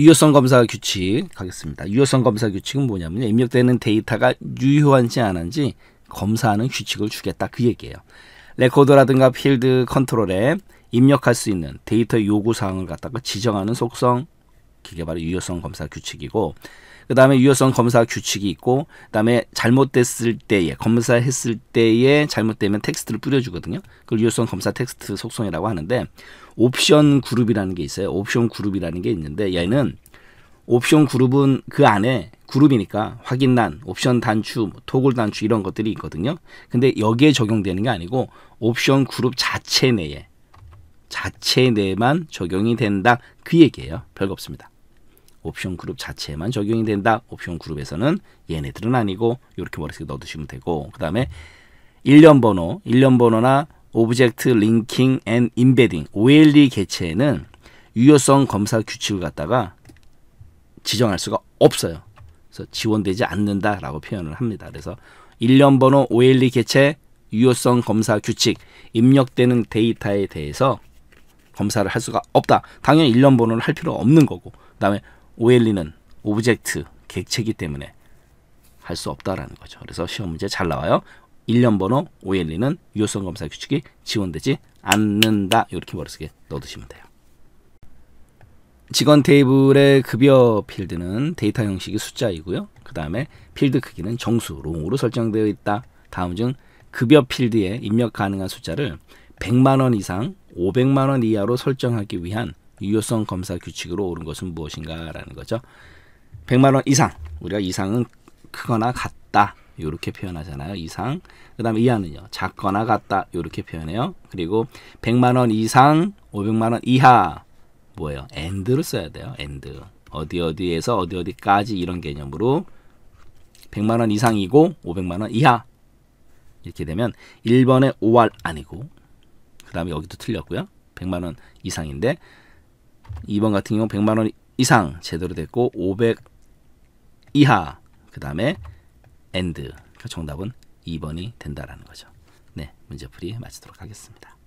유효성 검사 규칙 가겠습니다. 유효성 검사 규칙은 뭐냐면요. 입력되는 데이터가 유효한지 안 한지 검사하는 규칙을 주겠다 그 얘기예요. 레코더라든가 필드 컨트롤에 입력할 수 있는 데이터 요구 사항을 갖다가 지정하는 속성 기계바의 유효성 검사 규칙이고 그다음에 유효성 검사 규칙이 있고 그다음에 잘못됐을 때에 검사했을 때에 잘못되면 텍스트를 뿌려주거든요. 그걸 유효성 검사 텍스트 속성이라고 하는데 옵션 그룹이라는 게 있어요. 옵션 그룹이라는 게 있는데 얘는 옵션 그룹은 그 안에 그룹이니까 확인란, 옵션 단추, 뭐 토글 단추 이런 것들이 있거든요. 근데 여기에 적용되는 게 아니고 옵션 그룹 자체 내에 자체 내만 에 적용이 된다 그 얘기예요. 별거 없습니다. 옵션 그룹 자체에만 적용이 된다. 옵션 그룹에서는 얘네들은 아니고 이렇게 머릿속에 넣어두시면 되고 그 다음에 일련 번호, 일련 번호나 오브젝트 링킹 앤 인베딩 OLE 개체에는 유효성 검사 규칙을 갖다가 지정할 수가 없어요. 그래서 지원되지 않는다라고 표현을 합니다. 그래서 일련 번호 OLE 개체 유효성 검사 규칙 입력되는 데이터에 대해서 검사를 할 수가 없다. 당연히 일련 번호를 할 필요 없는 거고. 그다음에 OLE는 오브젝트, 객체기 때문에 할 수 없다라는 거죠. 그래서 시험 문제 잘 나와요. 1년 번호 OLE는 유효성 검사 규칙이 지원되지 않는다. 이렇게 머릿속에 넣어두시면 돼요. 직원 테이블의 급여 필드는 데이터 형식이 숫자이고요. 그 다음에 필드 크기는 정수, 롱으로 설정되어 있다. 다음 중 급여 필드에 입력 가능한 숫자를 100만원 이상, 500만원 이하로 설정하기 위한 유효성 검사 규칙으로 옳은 것은 무엇인가라는 거죠. 100만 원 이상 우리가 이상은 크거나 같다 이렇게 표현하잖아요. 이상 그다음에 이하는요. 작거나 같다 이렇게 표현해요. 그리고 100만 원 이상 500만 원 이하 뭐예요? a 드를 써야 돼요. a 드 어디 어디에서 어디 어디까지 이런 개념으로 100만 원 이상이고 500만 원 이하 이렇게 되면 1번에 5알 아니고 그 다음에 여기도 틀렸고요. 100만 원 이상인데 2번 같은 경우 100만 원 이상 제대로 됐고 500 이하 그다음에 a 드 정답은 2번이 된다라는 거죠. 네, 문제 풀이 마치도록 하겠습니다.